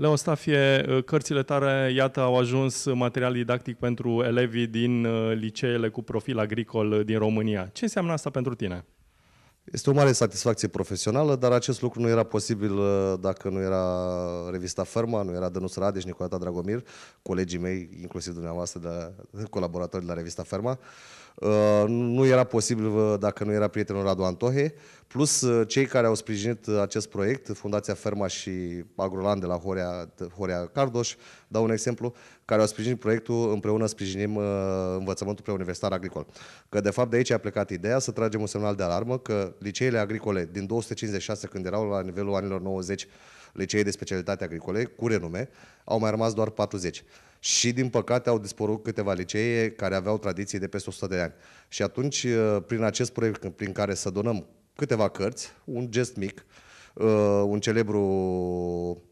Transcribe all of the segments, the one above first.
Leo Stafie, uh, cărțile tare, iată, au ajuns material didactic pentru elevii din uh, liceele cu profil agricol uh, din România. Ce înseamnă asta pentru tine? Este o mare satisfacție profesională, dar acest lucru nu era posibil uh, dacă nu era revista Ferma, nu era Dănuț Radeș, Nicoleta Dragomir, colegii mei, inclusiv dumneavoastră, de la, colaboratori de la revista Ferma. Uh, nu era posibil uh, dacă nu era prietenul Radu Antohe, plus cei care au sprijinit acest proiect, Fundația Ferma și Agroland de la Horea, Horea Cardoș, dau un exemplu, care au sprijinit proiectul, împreună sprijinim uh, învățământul preuniversitar agricol. Că de fapt de aici a plecat ideea să tragem un semnal de alarmă că liceele agricole din 256 când erau la nivelul anilor 90 licee de specialitate agricole cu renume, au mai rămas doar 40. Și din păcate au dispărut câteva licee care aveau tradiții de peste 100 de ani. Și atunci, uh, prin acest proiect prin care să donăm câteva cărți, un gest mic, uh, un celebru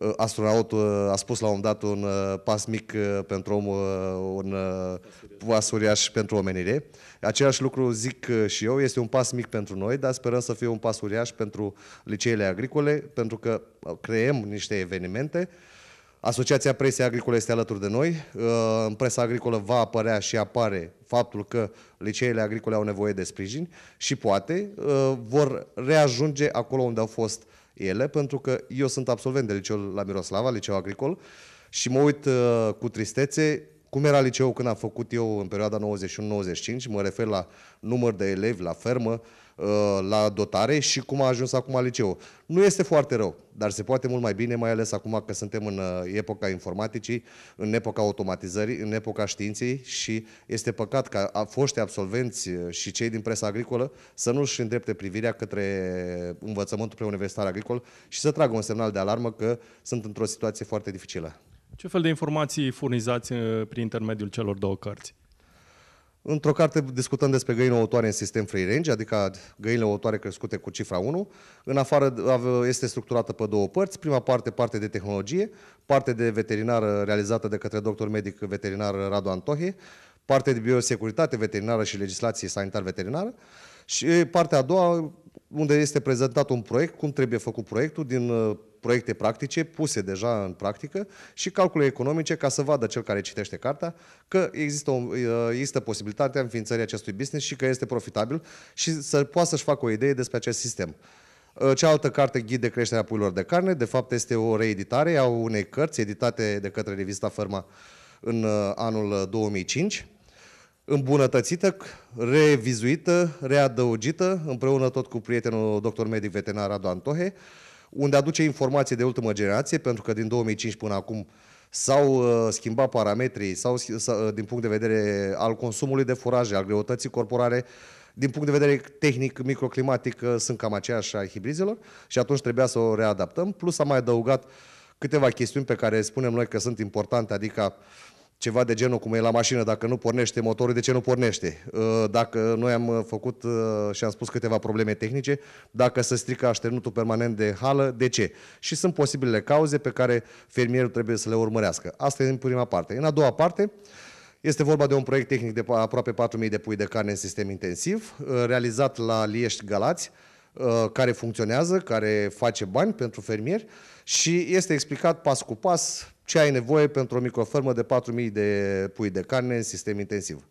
Uh, astronautul uh, a spus la un dat un uh, pas mic pentru om, un pas uriaș pentru omenire. Același lucru zic și eu, este un pas mic pentru noi, dar sperăm să fie un pas uriaș pentru liceele agricole, pentru că creăm niște evenimente. Asociația Presei Agricole este alături de noi. În presa agricolă va apărea și apare faptul că liceele agricole au nevoie de sprijin și poate vor reajunge acolo unde au fost uh, ele, pentru că eu sunt absolvent de liceul la Miroslava, liceu agricol, și mă uit uh, cu tristețe cum era liceul când am făcut eu în perioada 91-95, mă refer la număr de elevi, la fermă, uh, la dotare și cum a ajuns acum liceul. Nu este foarte rău, dar se poate mult mai bine, mai ales acum că suntem în uh, epoca informaticii, în epoca automatizării, în epoca științei și este păcat ca foștii absolvenți uh, și cei din presa agricolă să nu își îndrepte privirea către învățământul preuniversitar agricol și să tragă un semnal de alarmă că sunt într-o situație foarte dificilă. Ce fel de informații furnizați uh, prin intermediul celor două cărți? Într-o carte discutăm despre găinile ouătoare în sistem free range, adică găinile ouătoare crescute cu cifra 1. În afară uh, este structurată pe două părți. Prima parte, parte de tehnologie, parte de veterinară realizată de către doctor medic veterinar Radu Antohie, parte de biosecuritate veterinară și legislație sanitar-veterinară și partea a doua, unde este prezentat un proiect, cum trebuie făcut proiectul din uh, proiecte practice, puse deja în practică și calcule economice ca să vadă cel care citește cartea că există, o, uh, există posibilitatea înființării acestui business și că este profitabil și să poată să-și facă o idee despre acest sistem. Uh, cealaltă carte, Ghid de creșterea puilor de carne, de fapt este o reeditare a unei cărți editate de către revista Fărma în anul 2005 îmbunătățită, revizuită, readăugită, împreună tot cu prietenul doctor medic veterinar Radu Antohe, unde aduce informații de ultimă generație, pentru că din 2005 până acum s-au uh, schimbat parametrii sau uh, din punct de vedere al consumului de furaje, al greutății corporale, din punct de vedere tehnic, microclimatic, uh, sunt cam aceiași a hibrizelor și atunci trebuia să o readaptăm. Plus am mai adăugat câteva chestiuni pe care spunem noi că sunt importante, adică uh, ceva de genul cum e la mașină, dacă nu pornește motorul, de ce nu pornește? Uh, dacă noi am uh, făcut uh, și am spus câteva probleme tehnice, dacă se strică așternutul permanent de hală, de ce? Și sunt posibile cauze pe care fermierul trebuie să le urmărească. Asta e în prima parte. În a doua parte, este vorba de un proiect tehnic de aproape 4.000 de pui de carne în sistem intensiv, realizat la Liești Galați, Uh, care funcționează, care face bani pentru fermieri și este explicat pas cu pas ce ai nevoie pentru o microfermă de 4.000 de pui de carne în sistem intensiv.